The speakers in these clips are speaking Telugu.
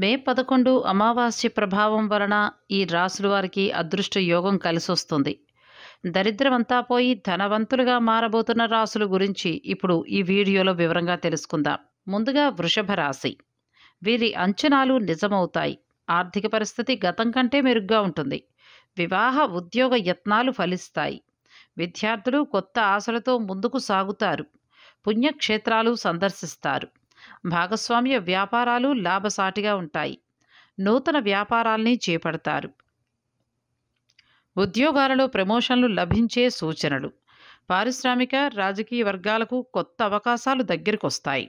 మే పదకొండు అమావాస్య ప్రభావం వలన ఈ రాసుల వారికి అదృష్ట యోగం కలిసొస్తుంది దరిద్రమంతా పోయి ధనవంతులుగా మారబోతున్న రాసుల గురించి ఇప్పుడు ఈ వీడియోలో వివరంగా తెలుసుకుందాం ముందుగా వృషభ రాశి వీరి అంచనాలు నిజమవుతాయి ఆర్థిక పరిస్థితి గతం కంటే మెరుగ్గా ఉంటుంది వివాహ ఉద్యోగ యత్నాలు ఫలిస్తాయి విద్యార్థులు కొత్త ఆశలతో ముందుకు సాగుతారు పుణ్యక్షేత్రాలు సందర్శిస్తారు భాగస్వామ్య వ్యాపారాలు లాభసాటిగా ఉంటాయి నూతన వ్యాపారాల్ని చేపడతారు ఉద్యోగాలలో ప్రమోషన్లు లభించే సూచనలు పారిశ్రామిక రాజకీయ వర్గాలకు కొత్త అవకాశాలు వస్తాయి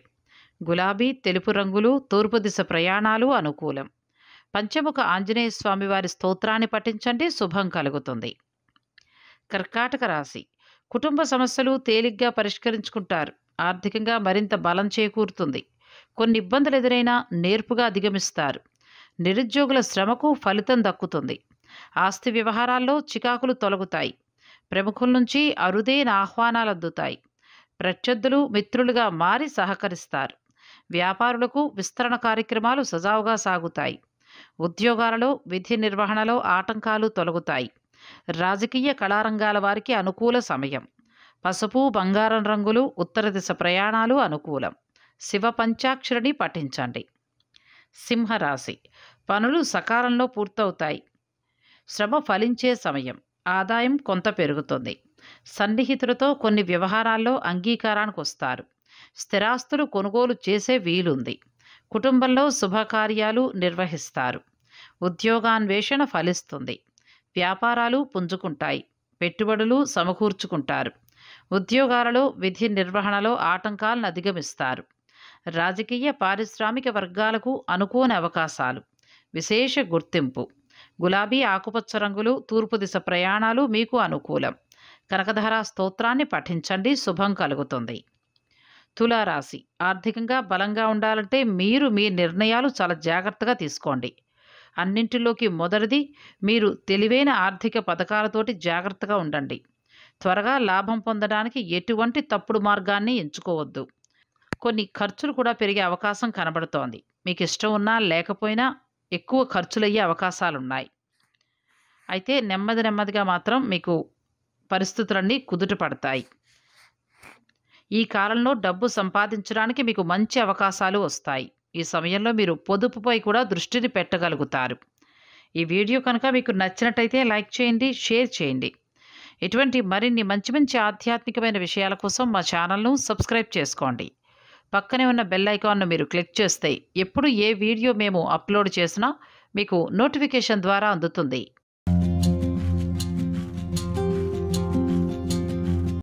గులాబీ తెలుపు రంగులు తూర్పు దిశ ప్రయాణాలు అనుకూలం పంచముఖ ఆంజనేయ స్వామి వారి స్తోత్రాన్ని పఠించండి శుభం కలుగుతుంది కర్కాటక రాశి కుటుంబ సమస్యలు తేలిగ్గా పరిష్కరించుకుంటారు ఆర్థికంగా మరింత బలం చేకూరుతుంది కొన్ని ఇబ్బందులు ఎదురైనా నేర్పుగా అధిగమిస్తారు నిరుద్యోగుల శ్రమకు ఫలితం దక్కుతుంది ఆస్తి వ్యవహారాల్లో చికాకులు తొలగుతాయి ప్రముఖుల నుంచి అరుదైన ఆహ్వానాలు అందుతాయి ప్రత్యర్థులు మిత్రులుగా మారి సహకరిస్తారు వ్యాపారులకు విస్తరణ కార్యక్రమాలు సజావుగా సాగుతాయి ఉద్యోగాలలో విధి నిర్వహణలో ఆటంకాలు తొలగుతాయి రాజకీయ కళారంగాల వారికి అనుకూల సమయం పసుపు బంగారం రంగులు ఉత్తర దిశ ప్రయాణాలు అనుకూలం శివ పంచాక్షరిని పఠించండి సింహరాశి పనులు సకాలంలో పూర్తవుతాయి శ్రమ ఫలించే సమయం ఆదాయం కొంత పెరుగుతుంది సన్నిహితులతో కొన్ని వ్యవహారాల్లో అంగీకారానికి వస్తారు స్థిరాస్తులు కొనుగోలు చేసే వీలుంది కుటుంబంలో శుభకార్యాలు నిర్వహిస్తారు ఉద్యోగాన్వేషణ ఫలిస్తుంది వ్యాపారాలు పుంజుకుంటాయి పెట్టుబడులు సమకూర్చుకుంటారు ఉద్యోగాలలో విధి నిర్వహణలో ఆటంకాలను అధిగమిస్తారు రాజకీయ పారిశ్రామిక వర్గాలకు అనుకోని అవకాశాలు విశేష గుర్తింపు గులాబీ ఆకుపచ్చ రంగులు తూర్పు దిశ ప్రయాణాలు మీకు అనుకూలం కనకధార స్తోత్రాన్ని పఠించండి శుభం కలుగుతుంది తులారాశి ఆర్థికంగా బలంగా ఉండాలంటే మీరు మీ నిర్ణయాలు చాలా జాగ్రత్తగా తీసుకోండి అన్నింటిలోకి మొదటిది మీరు తెలివైన ఆర్థిక పథకాలతోటి జాగ్రత్తగా ఉండండి త్వరగా లాభం పొందడానికి ఎటువంటి తప్పుడు మార్గాన్ని ఎంచుకోవద్దు కొన్ని ఖర్చులు కూడా పెరిగే అవకాశం కనబడుతోంది మీకు ఇష్టం ఉన్నా లేకపోయినా ఎక్కువ ఖర్చులయ్యే అవకాశాలున్నాయి అయితే నెమ్మది నెమ్మదిగా మాత్రం మీకు పరిస్థితులన్నీ కుదుట పడతాయి ఈ కాలంలో డబ్బు సంపాదించడానికి మీకు మంచి అవకాశాలు వస్తాయి ఈ సమయంలో మీరు పొదుపుపై కూడా దృష్టిని పెట్టగలుగుతారు ఈ వీడియో కనుక మీకు నచ్చినట్టయితే లైక్ చేయండి షేర్ చేయండి ఇటువంటి మరిన్ని మంచి మంచి ఆధ్యాత్మికమైన విషయాల కోసం మా ఛానల్ను సబ్స్క్రైబ్ చేసుకోండి పక్కనే ఉన్న బెల్ ఐకాన్ను మీరు క్లిక్ చేస్తే ఎప్పుడు ఏ వీడియో మేము అప్లోడ్ చేసినా మీకు నోటిఫికేషన్ ద్వారా అందుతుంది